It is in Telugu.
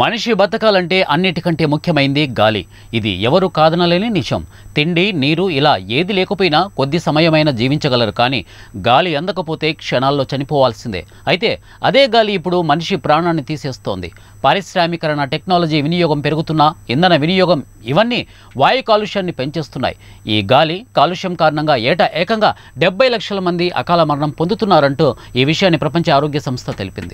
మనిషి బతకాలంటే అన్నిటికంటే ముఖ్యమైంది గాలి ఇది ఎవరు కాదనలేని నిజం తిండి నీరు ఇలా ఏది లేకపోయినా కొద్ది సమయమైనా జీవించగలరు కానీ గాలి అందకపోతే క్షణాల్లో చనిపోవాల్సిందే అయితే అదే గాలి ఇప్పుడు మనిషి ప్రాణాన్ని తీసేస్తోంది పారిశ్రామికరణ టెక్నాలజీ వినియోగం పెరుగుతున్న ఇంధన వినియోగం ఇవన్నీ వాయు కాలుష్యాన్ని పెంచేస్తున్నాయి ఈ గాలి కాలుష్యం కారణంగా ఏటా ఏకంగా డెబ్బై లక్షల మంది అకాల మరణం పొందుతున్నారంటూ ఈ విషయాన్ని ప్రపంచ ఆరోగ్య సంస్థ తెలిపింది